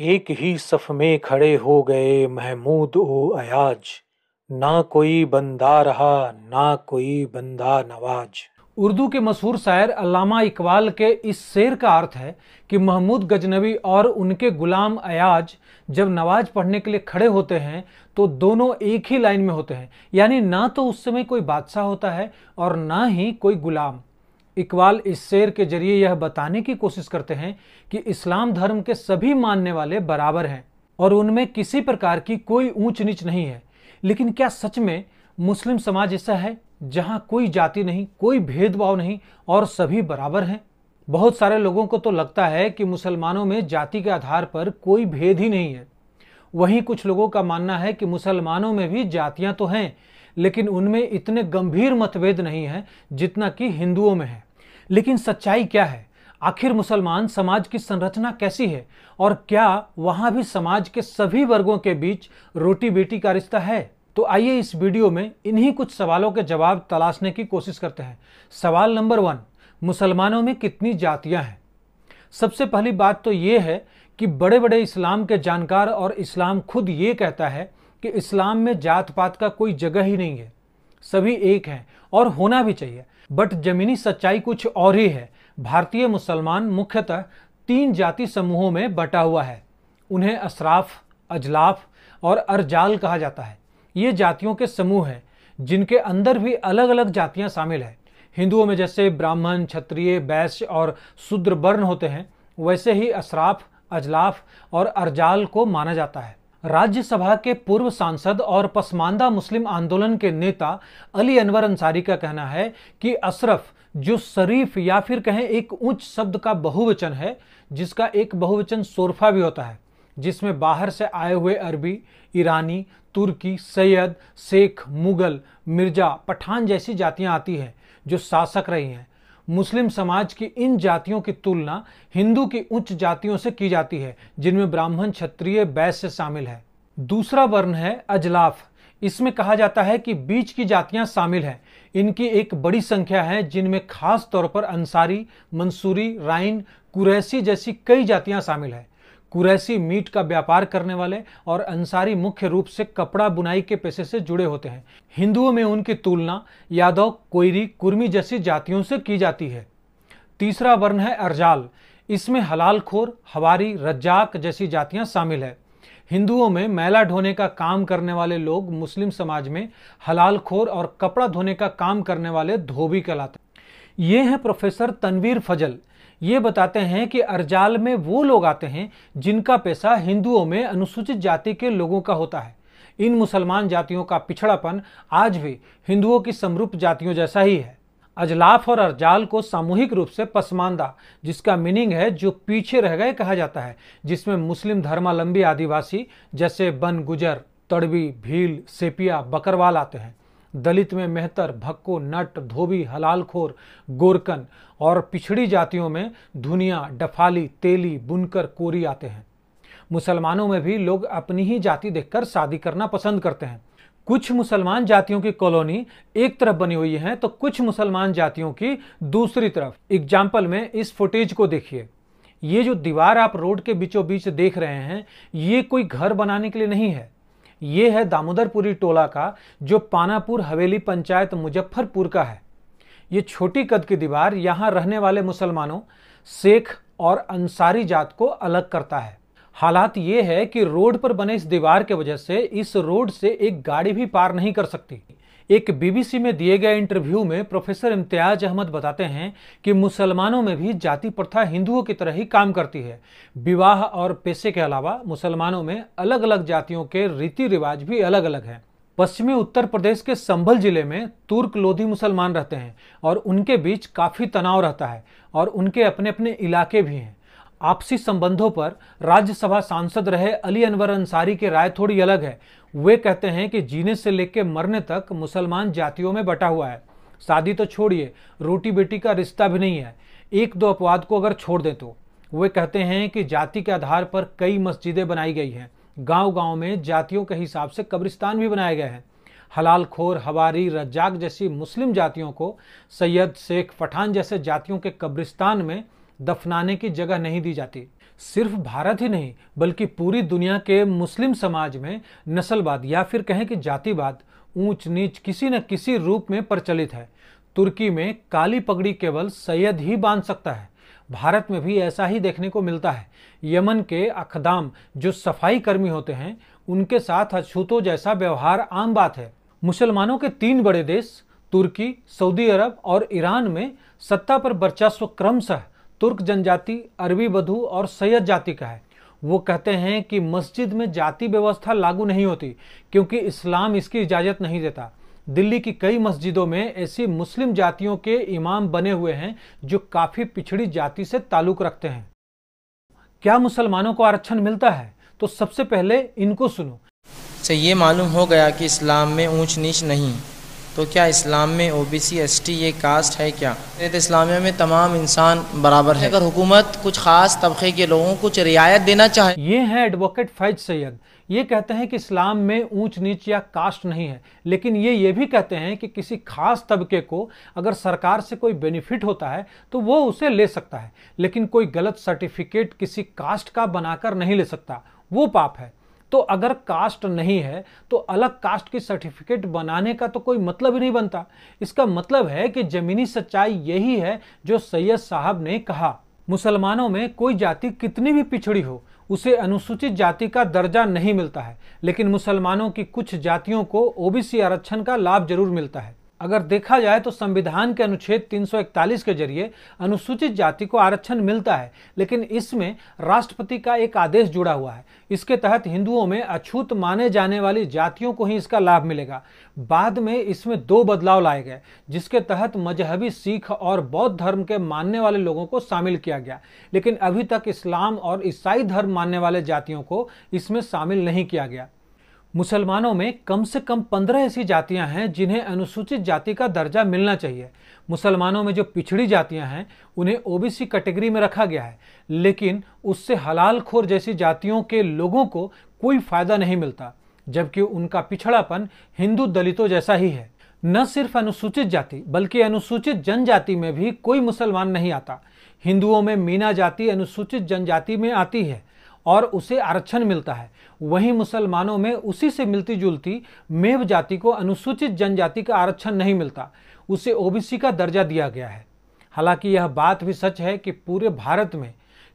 एक ही सफ में खड़े हो गए महमूद ओ अयाज ना कोई बंदा रहा ना कोई बंदा नवाज उर्दू के मशहूर शायर अलामा इकबाल के इस शेर का अर्थ है कि महमूद गजनवी और उनके गुलाम अयाज जब नवाज पढ़ने के लिए खड़े होते हैं तो दोनों एक ही लाइन में होते हैं यानी ना तो उस समय कोई बादशाह होता है और ना ही कोई गुलाम इकबाल इस शेर के जरिए यह बताने की कोशिश करते हैं कि इस्लाम धर्म के सभी मानने वाले बराबर हैं और उनमें किसी प्रकार की कोई ऊंच नीच नहीं है लेकिन क्या सच में मुस्लिम समाज ऐसा है जहां कोई जाति नहीं कोई भेदभाव नहीं और सभी बराबर हैं बहुत सारे लोगों को तो लगता है कि मुसलमानों में जाति के आधार पर कोई भेद ही नहीं है वहीं कुछ लोगों का मानना है कि मुसलमानों में भी जातियां तो हैं लेकिन उनमें इतने गंभीर मतभेद नहीं हैं जितना कि हिंदुओं में है लेकिन सच्चाई क्या है आखिर मुसलमान समाज की संरचना कैसी है और क्या वहाँ भी समाज के सभी वर्गों के बीच रोटी बेटी का रिश्ता है तो आइए इस वीडियो में इन्हीं कुछ सवालों के जवाब तलाशने की कोशिश करते हैं सवाल नंबर वन मुसलमानों में कितनी जातियाँ हैं सबसे पहली बात तो ये है कि बड़े बड़े इस्लाम के जानकार और इस्लाम खुद ये कहता है कि इस्लाम में जात पात का कोई जगह ही नहीं है सभी एक हैं और होना भी चाहिए बट जमीनी सच्चाई कुछ और ही है भारतीय मुसलमान मुख्यतः तीन जाति समूहों में बटा हुआ है उन्हें असराफ अजलाफ और अरजाल कहा जाता है ये जातियों के समूह हैं जिनके अंदर भी अलग अलग जातियां शामिल हैं हिंदुओं में जैसे ब्राह्मण क्षत्रिय वैश्य और शूद्र वर्ण होते हैं वैसे ही असराफ अजलाफ और अरजाल को माना जाता है राज्यसभा के पूर्व सांसद और पसमानदा मुस्लिम आंदोलन के नेता अली अनवर अंसारी का कहना है कि अशरफ जो शरीफ या फिर कहें एक उच्च शब्द का बहुवचन है जिसका एक बहुवचन सोरफा भी होता है जिसमें बाहर से आए हुए अरबी ईरानी तुर्की सैयद शेख मुगल मिर्जा पठान जैसी जातियां आती हैं जो शासक रही हैं मुस्लिम समाज की इन जातियों की तुलना हिंदू की उच्च जातियों से की जाती है जिनमें ब्राह्मण क्षत्रिय वैश्य शामिल है दूसरा वर्ण है अजलाफ इसमें कहा जाता है कि बीच की जातियां शामिल हैं इनकी एक बड़ी संख्या है जिनमें खास तौर पर अंसारी मंसूरी राइन कुरैसी जैसी कई जातियां शामिल हैं कुरैसी मीट का व्यापार करने वाले और अंसारी मुख्य रूप से कपड़ा बुनाई के पेशे से जुड़े होते हैं हिंदुओं में उनकी तुलना यादव कोयरी कुर्मी जैसी जातियों से की जाती है तीसरा वर्ण है अर्जाल इसमें हलालखोर हवारी रज्जाक जैसी जातियां शामिल है हिंदुओं में मैला ढोने का काम करने वाले लोग मुस्लिम समाज में हलाल खोर और कपड़ा धोने का काम करने वाले धोबी कहलाते हैं ये हैं प्रोफेसर तनवीर फजल ये बताते हैं कि अरजाल में वो लोग आते हैं जिनका पैसा हिंदुओं में अनुसूचित जाति के लोगों का होता है इन मुसलमान जातियों का पिछड़ापन आज भी हिंदुओं की समरूप जातियों जैसा ही है अजलाफ और अरजाल को सामूहिक रूप से पसमानदा जिसका मीनिंग है जो पीछे रह गए कहा जाता है जिसमें मुस्लिम धर्मालंबी आदिवासी जैसे बन गुजर तड़बी भील सेपिया बकरवाल आते हैं दलित में मेहतर भक्को नट धोबी हलालखोर गोरकन और पिछड़ी जातियों में धुनिया डफाली तेली बुनकर कोरी आते हैं मुसलमानों में भी लोग अपनी ही जाति देखकर शादी करना पसंद करते हैं कुछ मुसलमान जातियों की कॉलोनी एक तरफ बनी हुई है तो कुछ मुसलमान जातियों की दूसरी तरफ एग्जाम्पल में इस फुटेज को देखिए ये जो दीवार आप रोड के बीचों बीच देख रहे हैं ये कोई घर बनाने के लिए नहीं है ये है दामोदरपुरी टोला का जो पानापुर हवेली पंचायत मुजफ्फरपुर का है ये छोटी कद की दीवार यहाँ रहने वाले मुसलमानों सिख और अंसारी जात को अलग करता है हालात ये है कि रोड पर बने इस दीवार के वजह से इस रोड से एक गाड़ी भी पार नहीं कर सकती एक बीबीसी में दिए गए इंटरव्यू में प्रोफेसर इम्तियाज अहमद बताते हैं कि मुसलमानों में भी जाति प्रथा हिंदुओं की तरह ही काम करती है विवाह और पेशे के अलावा मुसलमानों में अलग अलग जातियों के रीति रिवाज भी अलग अलग हैं पश्चिमी उत्तर प्रदेश के संभल जिले में तुर्क लोधी मुसलमान रहते हैं और उनके बीच काफ़ी तनाव रहता है और उनके अपने अपने इलाके भी हैं आपसी संबंधों पर राज्यसभा सांसद रहे अली अनवर अंसारी की राय थोड़ी अलग है वे कहते हैं कि जीने से लेकर मरने तक मुसलमान जातियों में बटा हुआ है शादी तो छोड़िए रोटी बेटी का रिश्ता भी नहीं है एक दो अपवाद को अगर छोड़ दें तो वे कहते हैं कि जाति के आधार पर कई मस्जिदें बनाई गई हैं गांव गांव में जातियों के हिसाब से कब्रिस्तान भी बनाए गए हैं हलाल खोर हवारी रज्जाक जैसी मुस्लिम जातियों को सैयद शेख पठान जैसे जातियों के कब्रिस्तान में दफनाने की जगह नहीं दी जाती सिर्फ भारत ही नहीं बल्कि पूरी दुनिया के मुस्लिम समाज में नस्लवाद या फिर कहें कि जातिवाद ऊंच नीच किसी न किसी रूप में प्रचलित है तुर्की में काली पगड़ी केवल सैयद ही बांध सकता है भारत में भी ऐसा ही देखने को मिलता है यमन के अखदाम जो सफाई कर्मी होते हैं उनके साथ अछूतों जैसा व्यवहार आम बात है मुसलमानों के तीन बड़े देश तुर्की सऊदी अरब और ईरान में सत्ता पर वर्चस्व क्रमशः तुर्क जनजाति अरबी बधु और सैयद जाति का है वो कहते हैं कि मस्जिद में जाति व्यवस्था लागू नहीं होती क्योंकि इस्लाम इसकी इजाज़त नहीं देता दिल्ली की कई मस्जिदों में ऐसी मुस्लिम जातियों के इमाम बने हुए हैं जो काफ़ी पिछड़ी जाति से ताल्लुक़ रखते हैं क्या मुसलमानों को आरक्षण मिलता है तो सबसे पहले इनको सुनो से ये मालूम हो गया कि इस्लाम में ऊंच नीच नहीं तो क्या इस्लाम में O B C S T ये कास्ट है क्या तो इस्लामिया में तमाम इंसान बराबर है अगर हुकूमत कुछ ख़ास तबके के लोगों को कुछ रियायत देना चाहे ये है एडवोकेट फैज सैयद ये कहते हैं कि इस्लाम में ऊंच नीच या कास्ट नहीं है लेकिन ये ये भी कहते हैं कि किसी खास तबके को अगर सरकार से कोई बेनिफिट होता है तो वो उसे ले सकता है लेकिन कोई गलत सर्टिफिकेट किसी कास्ट का बनाकर नहीं ले सकता वो पाप है तो अगर कास्ट नहीं है तो अलग कास्ट की सर्टिफिकेट बनाने का तो कोई मतलब ही नहीं बनता इसका मतलब है कि जमीनी सच्चाई यही है जो सैयद साहब ने कहा मुसलमानों में कोई जाति कितनी भी पिछड़ी हो उसे अनुसूचित जाति का दर्जा नहीं मिलता है लेकिन मुसलमानों की कुछ जातियों को ओबीसी आरक्षण का लाभ जरूर मिलता है अगर देखा जाए तो संविधान के अनुच्छेद 341 के जरिए अनुसूचित जाति को आरक्षण मिलता है लेकिन इसमें राष्ट्रपति का एक आदेश जुड़ा हुआ है इसके तहत हिंदुओं में अछूत माने जाने वाली जातियों को ही इसका लाभ मिलेगा बाद में इसमें दो बदलाव लाए गए जिसके तहत मजहबी सिख और बौद्ध धर्म के मानने वाले लोगों को शामिल किया गया लेकिन अभी तक इस्लाम और ईसाई धर्म मानने वाले जातियों को इसमें शामिल नहीं किया गया मुसलमानों में कम से कम पंद्रह ऐसी जातियां हैं जिन्हें अनुसूचित जाति का दर्जा मिलना चाहिए मुसलमानों में जो पिछड़ी जातियां हैं उन्हें ओबीसी कैटेगरी में रखा गया है लेकिन उससे हलाल खोर जैसी जातियों के लोगों को कोई फायदा नहीं मिलता जबकि उनका पिछड़ापन हिंदू दलितों जैसा ही है न सिर्फ अनुसूचित जाति बल्कि अनुसूचित जनजाति में भी कोई मुसलमान नहीं आता हिंदुओं में मीना जाति अनुसूचित जनजाति में आती है और उसे आरक्षण मिलता है वहीं मुसलमानों में उसी से मिलती जुलती मेव जाति को अनुसूचित जनजाति का आरक्षण नहीं मिलता उसे ओबीसी का दर्जा दिया गया है हालांकि यह बात भी सच है कि पूरे भारत में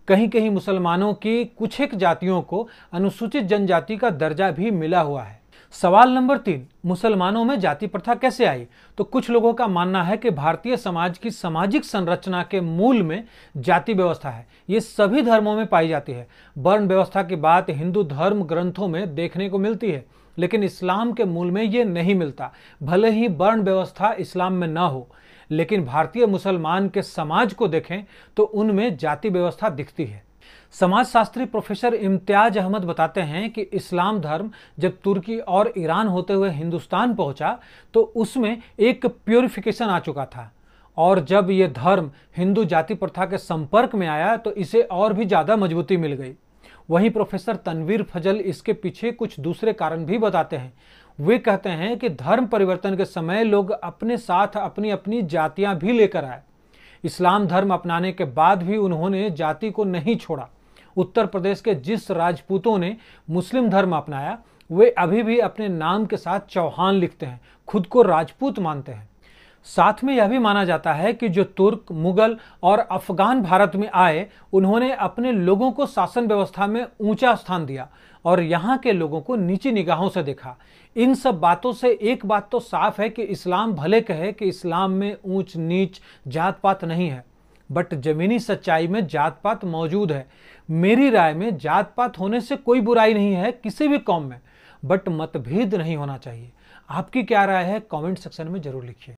कहीं कहीं मुसलमानों की कुछ एक जातियों को अनुसूचित जनजाति का दर्जा भी मिला हुआ है सवाल नंबर तीन मुसलमानों में जाति प्रथा कैसे आई तो कुछ लोगों का मानना है कि भारतीय समाज की सामाजिक संरचना के मूल में जाति व्यवस्था है ये सभी धर्मों में पाई जाती है वर्ण व्यवस्था की बात हिंदू धर्म ग्रंथों में देखने को मिलती है लेकिन इस्लाम के मूल में ये नहीं मिलता भले ही वर्ण व्यवस्था इस्लाम में ना हो लेकिन भारतीय मुसलमान के समाज को देखें तो उनमें जाति व्यवस्था दिखती है समाजशास्त्री प्रोफेसर इम्तियाज अहमद बताते हैं कि इस्लाम धर्म जब तुर्की और ईरान होते हुए हिंदुस्तान पहुंचा तो उसमें एक प्योरिफिकेशन आ चुका था और जब ये धर्म हिंदू जाति प्रथा के संपर्क में आया तो इसे और भी ज़्यादा मजबूती मिल गई वहीं प्रोफेसर तनवीर फजल इसके पीछे कुछ दूसरे कारण भी बताते हैं वे कहते हैं कि धर्म परिवर्तन के समय लोग अपने साथ अपनी अपनी जातियां भी लेकर आए इस्लाम धर्म अपनाने के बाद भी उन्होंने जाति को नहीं छोड़ा उत्तर प्रदेश के जिस राजपूतों ने मुस्लिम धर्म अपनाया वे अभी भी अपने नाम के साथ चौहान लिखते हैं खुद को राजपूत मानते हैं साथ में यह भी माना जाता है कि जो तुर्क मुगल और अफगान भारत में आए उन्होंने अपने लोगों को शासन व्यवस्था में ऊंचा स्थान दिया और यहाँ के लोगों को नीची निगाहों से देखा इन सब बातों से एक बात तो साफ है कि इस्लाम भले कहे कि इस्लाम में ऊंच नीच जात पात नहीं है बट जमीनी सच्चाई में जात पात मौजूद है मेरी राय में जात पात होने से कोई बुराई नहीं है किसी भी कौम में बट मतभेद नहीं होना चाहिए आपकी क्या राय है कमेंट सेक्शन में ज़रूर लिखिए